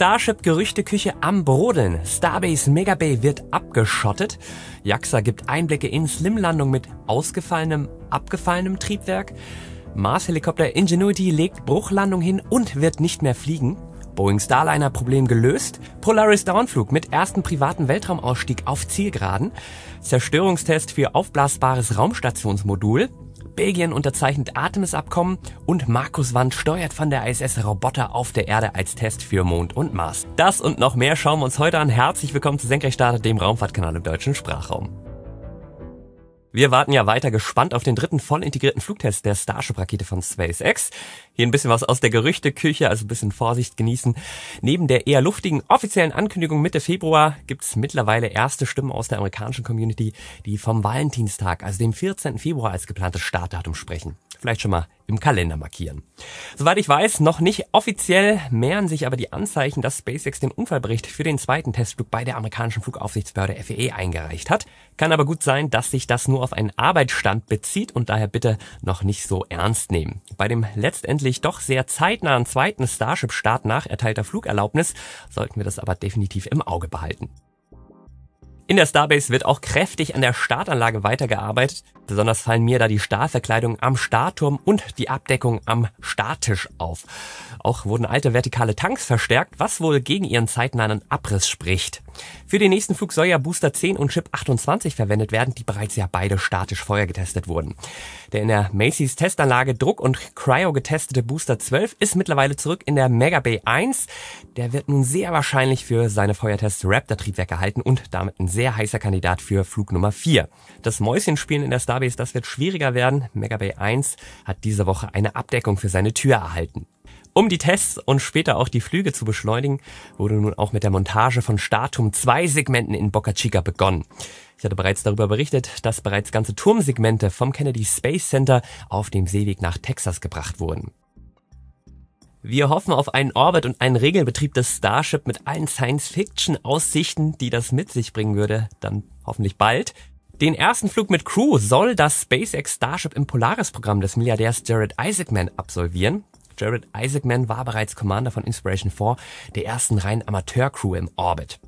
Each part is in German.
Starship-Gerüchteküche am Brodeln. Starbase Megabay wird abgeschottet. JAXA gibt Einblicke in Slim-Landung mit ausgefallenem, abgefallenem Triebwerk. Mars-Helikopter Ingenuity legt Bruchlandung hin und wird nicht mehr fliegen. Boeing Starliner-Problem gelöst, Polaris Downflug mit ersten privaten Weltraumausstieg auf Zielgeraden, Zerstörungstest für aufblasbares Raumstationsmodul, Belgien unterzeichnet Artemis-Abkommen und Markus Wand steuert von der ISS Roboter auf der Erde als Test für Mond und Mars. Das und noch mehr schauen wir uns heute an. Herzlich willkommen zu Senkrechtstarter, dem Raumfahrtkanal im deutschen Sprachraum. Wir warten ja weiter gespannt auf den dritten voll integrierten Flugtest der Starship-Rakete von SpaceX. Hier ein bisschen was aus der Gerüchteküche, also ein bisschen Vorsicht genießen. Neben der eher luftigen offiziellen Ankündigung Mitte Februar gibt's mittlerweile erste Stimmen aus der amerikanischen Community, die vom Valentinstag, also dem 14. Februar als geplantes Startdatum sprechen. Vielleicht schon mal im Kalender markieren. Soweit ich weiß, noch nicht offiziell mehren sich aber die Anzeichen, dass SpaceX den Unfallbericht für den zweiten Testflug bei der amerikanischen Flugaufsichtsbehörde FAA e e eingereicht hat. Kann aber gut sein, dass sich das nur auf einen Arbeitsstand bezieht und daher bitte noch nicht so ernst nehmen. Bei dem letztendlich doch sehr zeitnahen zweiten Starship-Start nach erteilter Flugerlaubnis sollten wir das aber definitiv im Auge behalten. In der Starbase wird auch kräftig an der Startanlage weitergearbeitet. Besonders fallen mir da die Stahlverkleidung am Startturm und die Abdeckung am Starttisch auf. Auch wurden alte vertikale Tanks verstärkt, was wohl gegen ihren zeitnahen Abriss spricht. Für den nächsten Flug soll ja Booster 10 und Chip 28 verwendet werden, die bereits ja beide statisch Feuer getestet wurden. Der in der Macy's Testanlage Druck- und Cryo getestete Booster 12 ist mittlerweile zurück in der Mega Bay 1. Der wird nun sehr wahrscheinlich für seine Feuertests Raptor-Triebwerke halten und damit ein sehr heißer Kandidat für Flug Nummer 4. Das Mäuschenspielen in der Starbase, das wird schwieriger werden. Megabay 1 hat diese Woche eine Abdeckung für seine Tür erhalten. Um die Tests und später auch die Flüge zu beschleunigen, wurde nun auch mit der Montage von Statum 2 Segmenten in Boca Chica begonnen. Ich hatte bereits darüber berichtet, dass bereits ganze Turmsegmente vom Kennedy Space Center auf dem Seeweg nach Texas gebracht wurden. Wir hoffen auf einen Orbit und einen Regelbetrieb des Starship mit allen Science-Fiction-Aussichten, die das mit sich bringen würde, dann hoffentlich bald. Den ersten Flug mit Crew soll das SpaceX Starship im Polaris-Programm des Milliardärs Jared Isaacman absolvieren. Jared Isaacman war bereits Commander von Inspiration 4, der ersten reinen Amateur-Crew im Orbit.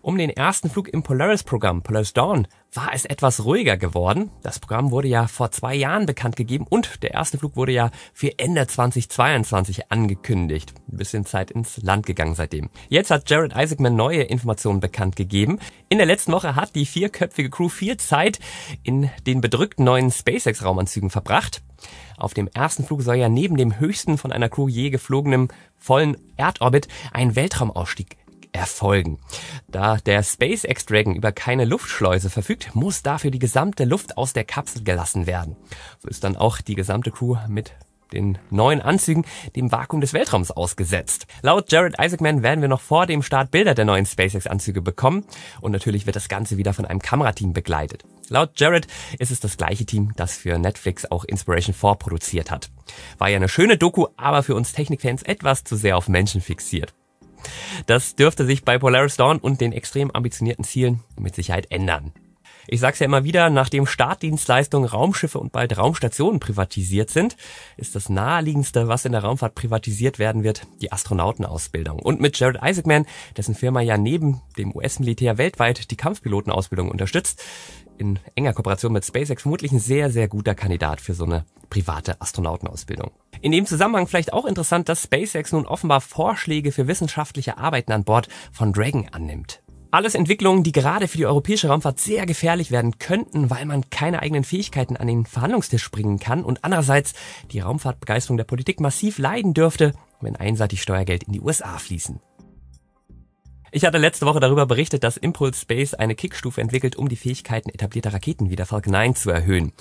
Um den ersten Flug im Polaris-Programm, Polaris Dawn, war es etwas ruhiger geworden. Das Programm wurde ja vor zwei Jahren bekannt gegeben und der erste Flug wurde ja für Ende 2022 angekündigt. Ein bisschen Zeit ins Land gegangen seitdem. Jetzt hat Jared Isaacman neue Informationen bekannt gegeben. In der letzten Woche hat die vierköpfige Crew viel Zeit in den bedrückten neuen SpaceX-Raumanzügen verbracht. Auf dem ersten Flug soll ja neben dem höchsten von einer Crew je geflogenem vollen Erdorbit ein Weltraumausstieg erfolgen. Da der SpaceX Dragon über keine Luftschleuse verfügt, muss dafür die gesamte Luft aus der Kapsel gelassen werden. So ist dann auch die gesamte Crew mit den neuen Anzügen dem Vakuum des Weltraums ausgesetzt. Laut Jared Isaacman werden wir noch vor dem Start Bilder der neuen SpaceX-Anzüge bekommen und natürlich wird das Ganze wieder von einem Kamerateam begleitet. Laut Jared ist es das gleiche Team, das für Netflix auch Inspiration 4 produziert hat. War ja eine schöne Doku, aber für uns Technikfans etwas zu sehr auf Menschen fixiert. Das dürfte sich bei Polaris Dawn und den extrem ambitionierten Zielen mit Sicherheit ändern. Ich sage es ja immer wieder, nachdem Startdienstleistungen, Raumschiffe und bald Raumstationen privatisiert sind, ist das naheliegendste, was in der Raumfahrt privatisiert werden wird, die Astronautenausbildung. Und mit Jared Isaacman, dessen Firma ja neben dem US-Militär weltweit die Kampfpilotenausbildung unterstützt, in enger Kooperation mit SpaceX vermutlich ein sehr, sehr guter Kandidat für so eine private Astronautenausbildung. In dem Zusammenhang vielleicht auch interessant, dass SpaceX nun offenbar Vorschläge für wissenschaftliche Arbeiten an Bord von Dragon annimmt. Alles Entwicklungen, die gerade für die europäische Raumfahrt sehr gefährlich werden könnten, weil man keine eigenen Fähigkeiten an den Verhandlungstisch bringen kann und andererseits die Raumfahrtbegeisterung der Politik massiv leiden dürfte, wenn einseitig Steuergeld in die USA fließen. Ich hatte letzte Woche darüber berichtet, dass Impulse Space eine Kickstufe entwickelt, um die Fähigkeiten etablierter Raketen wie der Falcon 9 zu erhöhen.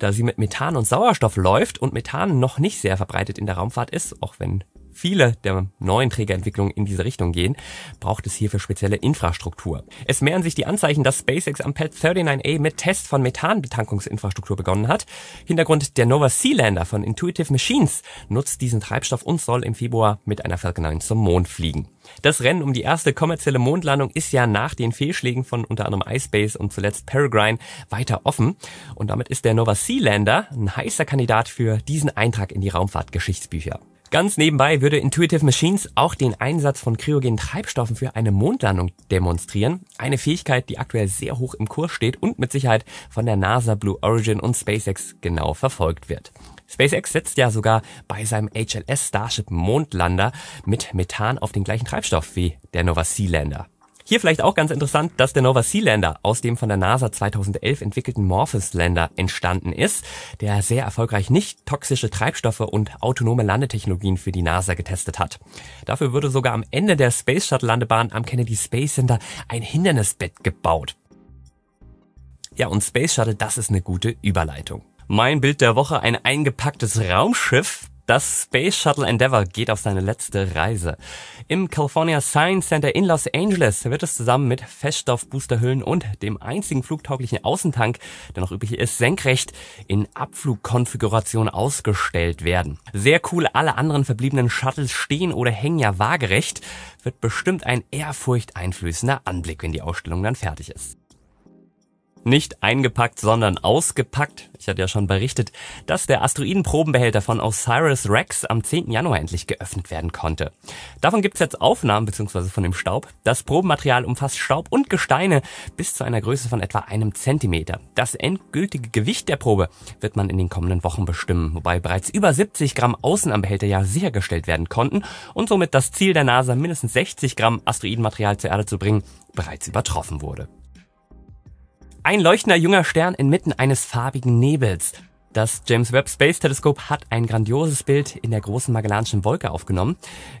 Da sie mit Methan und Sauerstoff läuft und Methan noch nicht sehr verbreitet in der Raumfahrt ist, auch wenn viele der neuen Trägerentwicklungen in diese Richtung gehen, braucht es hierfür spezielle Infrastruktur. Es mehren sich die Anzeichen, dass SpaceX am Pad 39A mit Tests von Methanbetankungsinfrastruktur begonnen hat. Hintergrund der Nova Sealander von Intuitive Machines nutzt diesen Treibstoff und soll im Februar mit einer Falcon 9 zum Mond fliegen. Das Rennen um die erste kommerzielle Mondlandung ist ja nach den Fehlschlägen von unter anderem iSpace und zuletzt Peregrine weiter offen und damit ist der Nova Sealander ein heißer Kandidat für diesen Eintrag in die Raumfahrtgeschichtsbücher. Ganz nebenbei würde Intuitive Machines auch den Einsatz von kryogenen Treibstoffen für eine Mondlandung demonstrieren. Eine Fähigkeit, die aktuell sehr hoch im Kurs steht und mit Sicherheit von der NASA, Blue Origin und SpaceX genau verfolgt wird. SpaceX setzt ja sogar bei seinem HLS Starship Mondlander mit Methan auf den gleichen Treibstoff wie der Nova Sealander. Hier vielleicht auch ganz interessant, dass der Nova Sea Lander aus dem von der NASA 2011 entwickelten Morphis Lander entstanden ist, der sehr erfolgreich nicht toxische Treibstoffe und autonome Landetechnologien für die NASA getestet hat. Dafür würde sogar am Ende der Space Shuttle Landebahn am Kennedy Space Center ein Hindernisbett gebaut. Ja, und Space Shuttle, das ist eine gute Überleitung. Mein Bild der Woche, ein eingepacktes Raumschiff, das Space Shuttle Endeavour geht auf seine letzte Reise. Im California Science Center in Los Angeles wird es zusammen mit Feststoffboosterhüllen und dem einzigen flugtauglichen Außentank, der noch üblich ist, senkrecht in Abflugkonfiguration ausgestellt werden. Sehr cool, alle anderen verbliebenen Shuttles stehen oder hängen ja waagerecht. Wird bestimmt ein ehrfurchteinflößender Anblick, wenn die Ausstellung dann fertig ist. Nicht eingepackt, sondern ausgepackt. Ich hatte ja schon berichtet, dass der Asteroidenprobenbehälter von Osiris Rex am 10. Januar endlich geöffnet werden konnte. Davon gibt's jetzt Aufnahmen bzw. von dem Staub. Das Probenmaterial umfasst Staub und Gesteine bis zu einer Größe von etwa einem Zentimeter. Das endgültige Gewicht der Probe wird man in den kommenden Wochen bestimmen, wobei bereits über 70 Gramm Außen am Behälter ja sichergestellt werden konnten und somit das Ziel der NASA, mindestens 60 Gramm Asteroidenmaterial zur Erde zu bringen, bereits übertroffen wurde. Ein leuchtender junger Stern inmitten eines farbigen Nebels. Das James Webb Space Telescope hat ein grandioses Bild in der großen Magellanischen Wolke aufgenommen.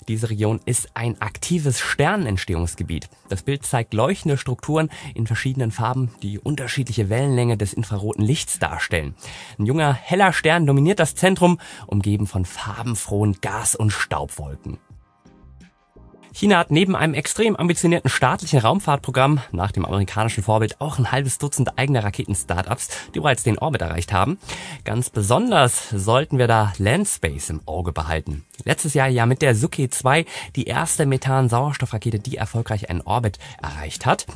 Diese Region ist ein aktives Sternentstehungsgebiet. Das Bild zeigt leuchtende Strukturen in verschiedenen Farben, die unterschiedliche Wellenlänge des infraroten Lichts darstellen. Ein junger, heller Stern dominiert das Zentrum, umgeben von farbenfrohen Gas- und Staubwolken. China hat neben einem extrem ambitionierten staatlichen Raumfahrtprogramm nach dem amerikanischen Vorbild auch ein halbes Dutzend eigener Raketen-Startups, die bereits den Orbit erreicht haben. Ganz besonders sollten wir da Landspace im Auge behalten. Letztes Jahr ja mit der Suki 2 die erste Methan-Sauerstoffrakete, die erfolgreich einen Orbit erreicht hat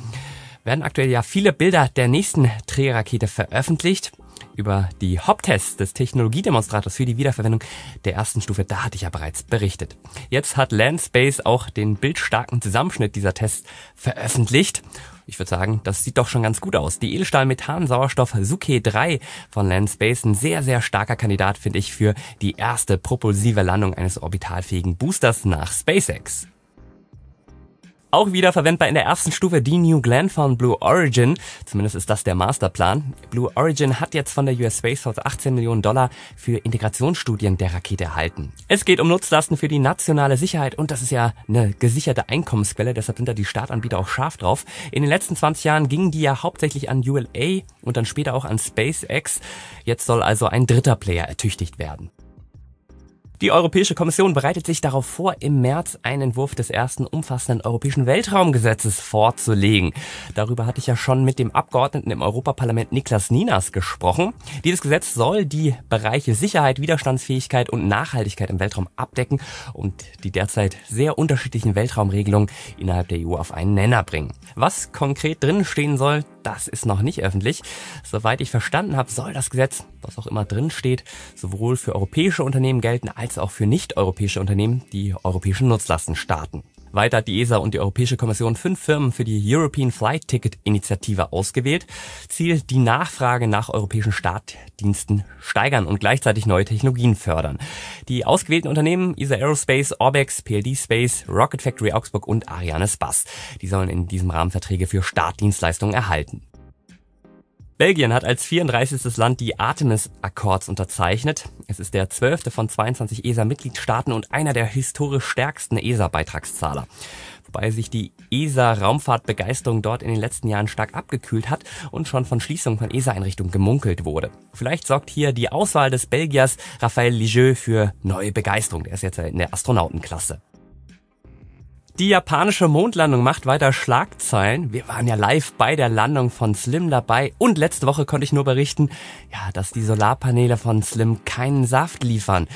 werden aktuell ja viele Bilder der nächsten Drehrakete veröffentlicht über die Haupttests des Technologiedemonstrators für die Wiederverwendung der ersten Stufe, da hatte ich ja bereits berichtet. Jetzt hat Landspace auch den bildstarken Zusammenschnitt dieser Tests veröffentlicht. Ich würde sagen, das sieht doch schon ganz gut aus. Die Edelstahl-Methan-Sauerstoff Suke 3 von Landspace, ein sehr, sehr starker Kandidat, finde ich, für die erste propulsive Landung eines orbitalfähigen Boosters nach SpaceX. Auch wieder verwendbar in der ersten Stufe die New Glenn von Blue Origin. Zumindest ist das der Masterplan. Blue Origin hat jetzt von der US Space Force 18 Millionen Dollar für Integrationsstudien der Rakete erhalten. Es geht um Nutzlasten für die nationale Sicherheit und das ist ja eine gesicherte Einkommensquelle, deshalb sind da die Startanbieter auch scharf drauf. In den letzten 20 Jahren gingen die ja hauptsächlich an ULA und dann später auch an SpaceX. Jetzt soll also ein dritter Player ertüchtigt werden. Die Europäische Kommission bereitet sich darauf vor, im März einen Entwurf des ersten umfassenden europäischen Weltraumgesetzes vorzulegen. Darüber hatte ich ja schon mit dem Abgeordneten im Europaparlament Niklas Ninas gesprochen. Dieses Gesetz soll die Bereiche Sicherheit, Widerstandsfähigkeit und Nachhaltigkeit im Weltraum abdecken und die derzeit sehr unterschiedlichen Weltraumregelungen innerhalb der EU auf einen Nenner bringen. Was konkret drin stehen soll, das ist noch nicht öffentlich. Soweit ich verstanden habe, soll das Gesetz, was auch immer drin steht, sowohl für europäische Unternehmen gelten als auch für nicht-europäische Unternehmen, die europäischen Nutzlasten starten. Weiter hat die ESA und die Europäische Kommission fünf Firmen für die European Flight Ticket Initiative ausgewählt. Ziel, die Nachfrage nach europäischen Startdiensten steigern und gleichzeitig neue Technologien fördern. Die ausgewählten Unternehmen ESA Aerospace, Orbex, PLD Space, Rocket Factory Augsburg und Ariane Spaß. Die sollen in diesem Rahmen Verträge für Startdienstleistungen erhalten. Belgien hat als 34. Land die Artemis-Akkords unterzeichnet. Es ist der 12. von 22 ESA-Mitgliedstaaten und einer der historisch stärksten ESA-Beitragszahler. Wobei sich die ESA-Raumfahrtbegeisterung dort in den letzten Jahren stark abgekühlt hat und schon von Schließungen von ESA-Einrichtungen gemunkelt wurde. Vielleicht sorgt hier die Auswahl des Belgiers Raphael Ligeux für neue Begeisterung. Der ist jetzt in der Astronautenklasse. Die japanische Mondlandung macht weiter Schlagzeilen. Wir waren ja live bei der Landung von Slim dabei und letzte Woche konnte ich nur berichten, ja, dass die Solarpaneele von Slim keinen Saft liefern.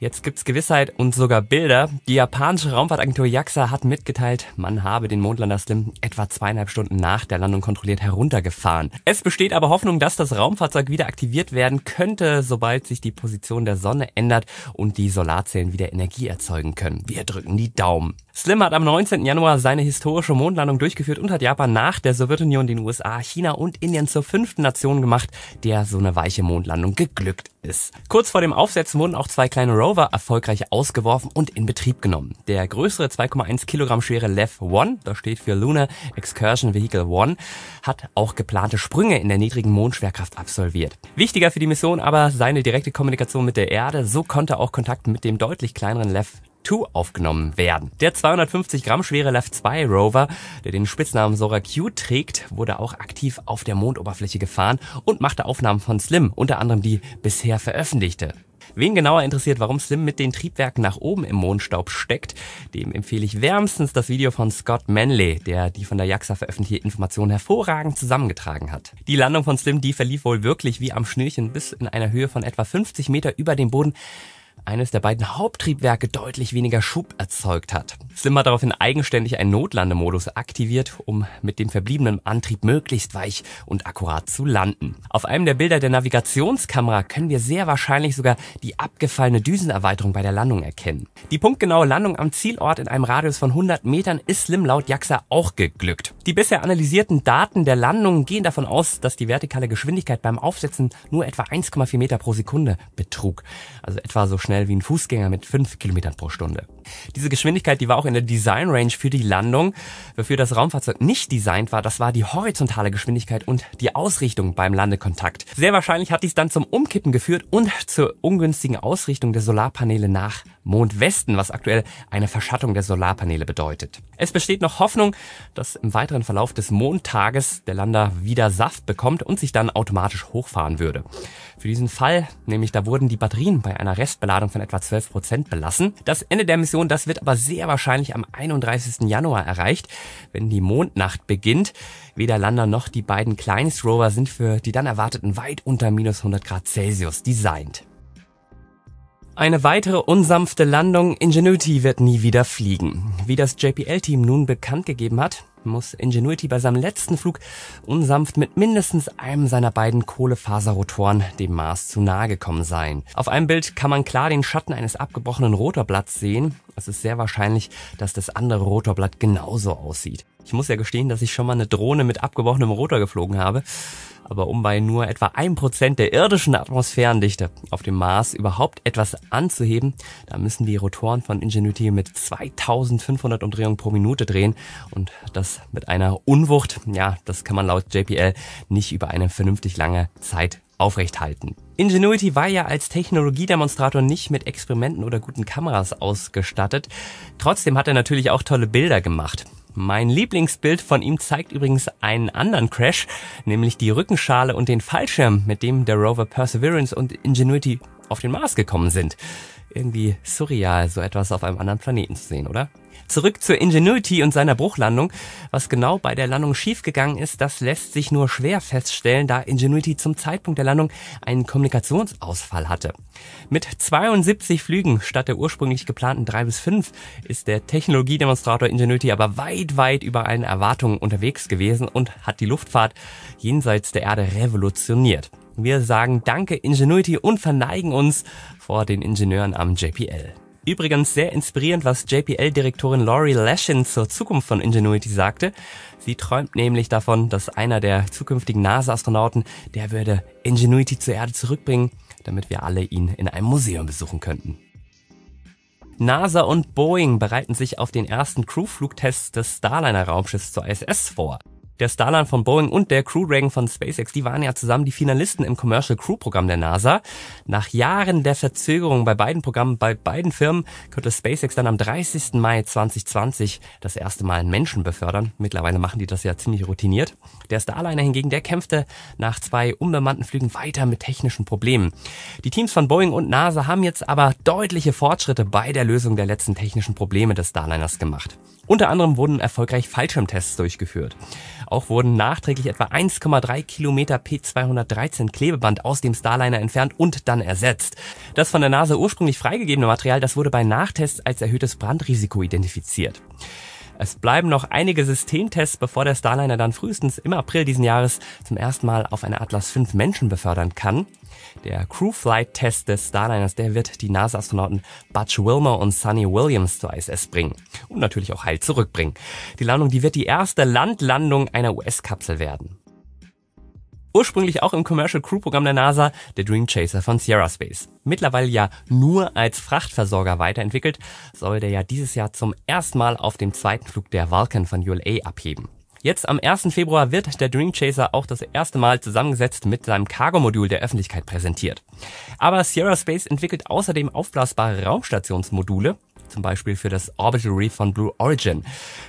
Jetzt gibt's Gewissheit und sogar Bilder. Die japanische Raumfahrtagentur JAXA hat mitgeteilt, man habe den Mondlander Slim etwa zweieinhalb Stunden nach der Landung kontrolliert heruntergefahren. Es besteht aber Hoffnung, dass das Raumfahrzeug wieder aktiviert werden könnte, sobald sich die Position der Sonne ändert und die Solarzellen wieder Energie erzeugen können. Wir drücken die Daumen. Slim hat am 19. Januar seine historische Mondlandung durchgeführt und hat Japan nach der Sowjetunion, den USA, China und Indien zur fünften Nation gemacht, der so eine weiche Mondlandung geglückt ist. Kurz vor dem Aufsetzen wurden auch zwei kleine Rover erfolgreich ausgeworfen und in Betrieb genommen. Der größere 2,1 Kilogramm schwere Lev 1, das steht für Lunar Excursion Vehicle 1, hat auch geplante Sprünge in der niedrigen Mondschwerkraft absolviert. Wichtiger für die Mission aber seine direkte Kommunikation mit der Erde, so konnte auch Kontakt mit dem deutlich kleineren Lev 2 aufgenommen werden. Der 250 Gramm schwere Left 2 Rover, der den Spitznamen Sora Q trägt, wurde auch aktiv auf der Mondoberfläche gefahren und machte Aufnahmen von Slim, unter anderem die bisher veröffentlichte. Wen genauer interessiert, warum Slim mit den Triebwerken nach oben im Mondstaub steckt, dem empfehle ich wärmstens das Video von Scott Manley, der die von der JAXA veröffentlichte Information hervorragend zusammengetragen hat. Die Landung von Slim, die verlief wohl wirklich wie am Schnürchen bis in einer Höhe von etwa 50 Meter über dem Boden eines der beiden Haupttriebwerke deutlich weniger Schub erzeugt hat. Sim hat daraufhin eigenständig einen Notlandemodus aktiviert, um mit dem verbliebenen Antrieb möglichst weich und akkurat zu landen. Auf einem der Bilder der Navigationskamera können wir sehr wahrscheinlich sogar die abgefallene Düsenerweiterung bei der Landung erkennen. Die punktgenaue Landung am Zielort in einem Radius von 100 Metern ist Slim laut JAXA auch geglückt. Die bisher analysierten Daten der Landung gehen davon aus, dass die vertikale Geschwindigkeit beim Aufsetzen nur etwa 1,4 Meter pro Sekunde betrug, also etwa so schnell schnell wie ein Fußgänger mit 5 Kilometern pro Stunde. Diese Geschwindigkeit, die war auch in der Design Range für die Landung. Wofür das Raumfahrzeug nicht designt war, das war die horizontale Geschwindigkeit und die Ausrichtung beim Landekontakt. Sehr wahrscheinlich hat dies dann zum Umkippen geführt und zur ungünstigen Ausrichtung der Solarpaneele nach Mondwesten, was aktuell eine Verschattung der Solarpaneele bedeutet. Es besteht noch Hoffnung, dass im weiteren Verlauf des Mondtages der Lander wieder Saft bekommt und sich dann automatisch hochfahren würde. Für diesen Fall, nämlich da wurden die Batterien bei einer Restbeladung von etwa 12% Prozent belassen. Das Ende der Mission, das wird aber sehr wahrscheinlich am 31. Januar erreicht, wenn die Mondnacht beginnt. Weder Lander noch die beiden Kleinstrover sind für die dann erwarteten weit unter minus 100 Grad Celsius designt. Eine weitere unsanfte Landung Ingenuity wird nie wieder fliegen. Wie das JPL-Team nun bekannt gegeben hat, muss Ingenuity bei seinem letzten Flug unsanft mit mindestens einem seiner beiden Kohlefaserrotoren dem Mars zu nahe gekommen sein. Auf einem Bild kann man klar den Schatten eines abgebrochenen Rotorblatts sehen. Es ist sehr wahrscheinlich, dass das andere Rotorblatt genauso aussieht. Ich muss ja gestehen, dass ich schon mal eine Drohne mit abgebrochenem Rotor geflogen habe, aber um bei nur etwa 1% der irdischen Atmosphärendichte auf dem Mars überhaupt etwas anzuheben, da müssen die Rotoren von Ingenuity mit 2500 Umdrehungen pro Minute drehen und das mit einer Unwucht, ja, das kann man laut JPL nicht über eine vernünftig lange Zeit aufrechthalten. Ingenuity war ja als Technologiedemonstrator nicht mit Experimenten oder guten Kameras ausgestattet. Trotzdem hat er natürlich auch tolle Bilder gemacht. Mein Lieblingsbild von ihm zeigt übrigens einen anderen Crash, nämlich die Rückenschale und den Fallschirm, mit dem der Rover Perseverance und Ingenuity auf den Mars gekommen sind irgendwie surreal, so etwas auf einem anderen Planeten zu sehen, oder? Zurück zur Ingenuity und seiner Bruchlandung. Was genau bei der Landung schiefgegangen ist, das lässt sich nur schwer feststellen, da Ingenuity zum Zeitpunkt der Landung einen Kommunikationsausfall hatte. Mit 72 Flügen statt der ursprünglich geplanten drei bis fünf ist der Technologiedemonstrator Ingenuity aber weit, weit über allen Erwartungen unterwegs gewesen und hat die Luftfahrt jenseits der Erde revolutioniert. Wir sagen Danke Ingenuity und verneigen uns vor den Ingenieuren am JPL. Übrigens sehr inspirierend, was JPL-Direktorin Laurie Lashin zur Zukunft von Ingenuity sagte. Sie träumt nämlich davon, dass einer der zukünftigen NASA-Astronauten, der würde Ingenuity zur Erde zurückbringen, damit wir alle ihn in einem Museum besuchen könnten. NASA und Boeing bereiten sich auf den ersten Crewflugtest des Starliner-Raumschiffs zur ISS vor. Der Starliner von Boeing und der Crew Dragon von SpaceX, die waren ja zusammen die Finalisten im Commercial Crew Programm der NASA. Nach Jahren der Verzögerung bei beiden Programmen, bei beiden Firmen, könnte SpaceX dann am 30. Mai 2020 das erste Mal Menschen befördern. Mittlerweile machen die das ja ziemlich routiniert. Der Starliner hingegen, der kämpfte nach zwei unbemannten Flügen weiter mit technischen Problemen. Die Teams von Boeing und NASA haben jetzt aber deutliche Fortschritte bei der Lösung der letzten technischen Probleme des Starliners gemacht. Unter anderem wurden erfolgreich Fallschirmtests durchgeführt. Auch wurden nachträglich etwa 1,3 Kilometer P213 Klebeband aus dem Starliner entfernt und dann ersetzt. Das von der NASA ursprünglich freigegebene Material, das wurde bei Nachtests als erhöhtes Brandrisiko identifiziert. Es bleiben noch einige Systemtests, bevor der Starliner dann frühestens im April diesen Jahres zum ersten Mal auf eine Atlas V Menschen befördern kann. Der crew flight test des Starliners, der wird die NASA-Astronauten Butch Wilmer und Sonny Williams zur ISS bringen und natürlich auch heil zurückbringen. Die Landung, die wird die erste Landlandung einer US-Kapsel werden ursprünglich auch im Commercial Crew Programm der NASA, der Dream Chaser von Sierra Space. Mittlerweile ja nur als Frachtversorger weiterentwickelt, soll der ja dieses Jahr zum ersten Mal auf dem zweiten Flug der Vulcan von ULA abheben. Jetzt am 1. Februar wird der Dream Chaser auch das erste Mal zusammengesetzt mit seinem Cargo-Modul der Öffentlichkeit präsentiert. Aber Sierra Space entwickelt außerdem aufblasbare Raumstationsmodule, zum Beispiel für das Orbital Reef von Blue Origin.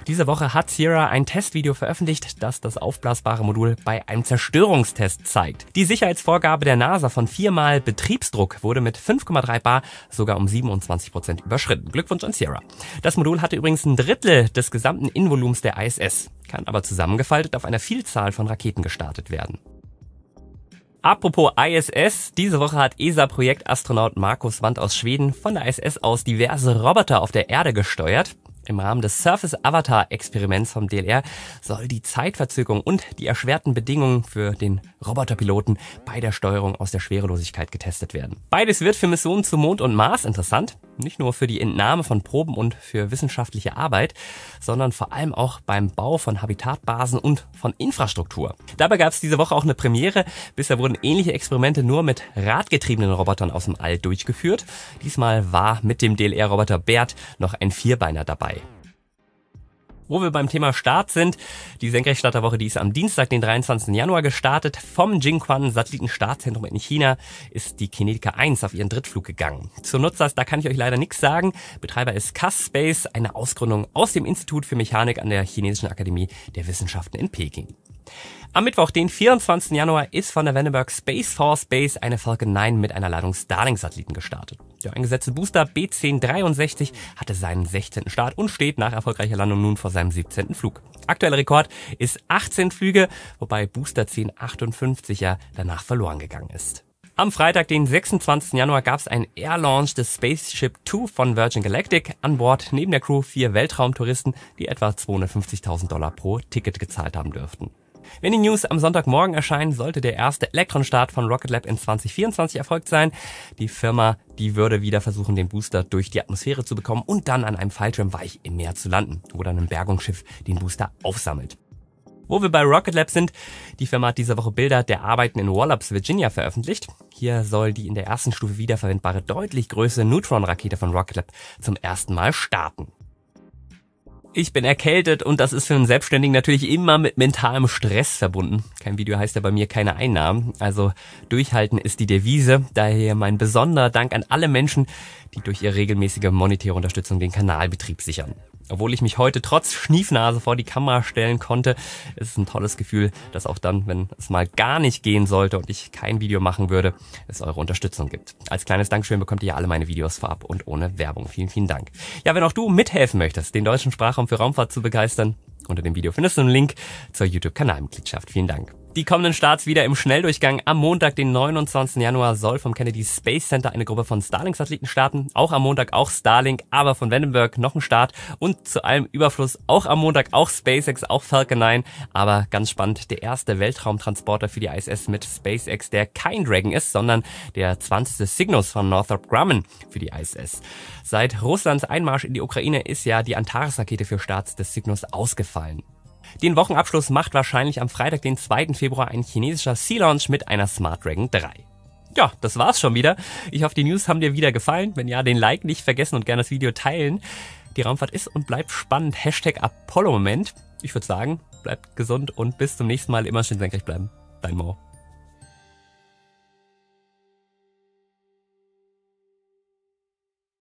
Diese Woche hat Sierra ein Testvideo veröffentlicht, das das aufblasbare Modul bei einem Zerstörungstest zeigt. Die Sicherheitsvorgabe der NASA von viermal Betriebsdruck wurde mit 5,3 Bar sogar um 27 Prozent überschritten. Glückwunsch an Sierra. Das Modul hatte übrigens ein Drittel des gesamten Innenvolumens der ISS, kann aber zusammengefaltet auf einer Vielzahl von Raketen gestartet werden. Apropos ISS, diese Woche hat ESA-Projektastronaut Markus Wand aus Schweden von der ISS aus diverse Roboter auf der Erde gesteuert. Im Rahmen des Surface Avatar Experiments vom DLR soll die Zeitverzögerung und die erschwerten Bedingungen für den Roboterpiloten bei der Steuerung aus der Schwerelosigkeit getestet werden. Beides wird für Missionen zu Mond und Mars interessant nicht nur für die Entnahme von Proben und für wissenschaftliche Arbeit, sondern vor allem auch beim Bau von Habitatbasen und von Infrastruktur. Dabei gab es diese Woche auch eine Premiere. Bisher wurden ähnliche Experimente nur mit radgetriebenen Robotern aus dem All durchgeführt. Diesmal war mit dem DLR-Roboter Bert noch ein Vierbeiner dabei. Wo wir beim Thema Start sind, die Senkrechtstarterwoche, die ist am Dienstag, den 23. Januar gestartet. Vom Jingquan Satellitenstartzentrum in China ist die Kinetica 1 auf ihren Drittflug gegangen. Zur Nutzers, da kann ich euch leider nichts sagen. Betreiber ist CAS-Space, eine Ausgründung aus dem Institut für Mechanik an der Chinesischen Akademie der Wissenschaften in Peking. Am Mittwoch, den 24. Januar, ist von der Vandenberg Space Force Base eine Falcon 9 mit einer Ladung Starlink-Satelliten gestartet. Der eingesetzte Booster B1063 hatte seinen 16. Start und steht nach erfolgreicher Landung nun vor seinem 17. Flug. Aktueller Rekord ist 18 Flüge, wobei Booster 1058 ja danach verloren gegangen ist. Am Freitag, den 26. Januar, gab es einen Air-Launch des Spaceship 2 von Virgin Galactic. An Bord neben der Crew vier Weltraumtouristen, die etwa 250.000 Dollar pro Ticket gezahlt haben dürften. Wenn die News am Sonntagmorgen erscheinen, sollte der erste Elektronstart von Rocket Lab in 2024 erfolgt sein. Die Firma, die würde wieder versuchen, den Booster durch die Atmosphäre zu bekommen und dann an einem Fallschirm weich im Meer zu landen, oder einem Bergungsschiff den Booster aufsammelt. Wo wir bei Rocket Lab sind, die Firma hat diese Woche Bilder der Arbeiten in Wallops, Virginia veröffentlicht. Hier soll die in der ersten Stufe wiederverwendbare, deutlich größere Neutron-Rakete von Rocket Lab zum ersten Mal starten ich bin erkältet und das ist für einen Selbstständigen natürlich immer mit mentalem Stress verbunden. Kein Video heißt ja bei mir keine Einnahmen. Also durchhalten ist die Devise. Daher mein besonderer Dank an alle Menschen, die durch ihre regelmäßige monetäre Unterstützung den Kanalbetrieb sichern obwohl ich mich heute trotz Schniefnase vor die Kamera stellen konnte, ist es ein tolles Gefühl, dass auch dann, wenn es mal gar nicht gehen sollte und ich kein Video machen würde, es eure Unterstützung gibt. Als kleines Dankeschön bekommt ihr ja alle meine Videos vorab und ohne Werbung. Vielen, vielen Dank. Ja, wenn auch du mithelfen möchtest, den deutschen Sprachraum für Raumfahrt zu begeistern, unter dem Video findest du einen Link zur YouTube-Kanalmitgliedschaft. Vielen Dank. Die kommenden Starts wieder im Schnelldurchgang. Am Montag, den 29. Januar, soll vom Kennedy Space Center eine Gruppe von Starlink-Satelliten starten. Auch am Montag auch Starlink, aber von Vandenberg noch ein Start. Und zu allem Überfluss auch am Montag auch SpaceX, auch Falcon 9. Aber ganz spannend, der erste Weltraumtransporter für die ISS mit SpaceX, der kein Dragon ist, sondern der 20. Cygnus von Northrop Grumman für die ISS. Seit Russlands Einmarsch in die Ukraine ist ja die Antares-Rakete für Starts des Cygnus ausgefallen. Den Wochenabschluss macht wahrscheinlich am Freitag, den 2. Februar, ein chinesischer Sea-Launch mit einer Smart Dragon 3. Ja, das war's schon wieder. Ich hoffe, die News haben dir wieder gefallen. Wenn ja, den Like nicht vergessen und gerne das Video teilen. Die Raumfahrt ist und bleibt spannend. Hashtag Apollo-Moment. Ich würde sagen, bleibt gesund und bis zum nächsten Mal. Immer schön senkrecht bleiben. Dein Mo.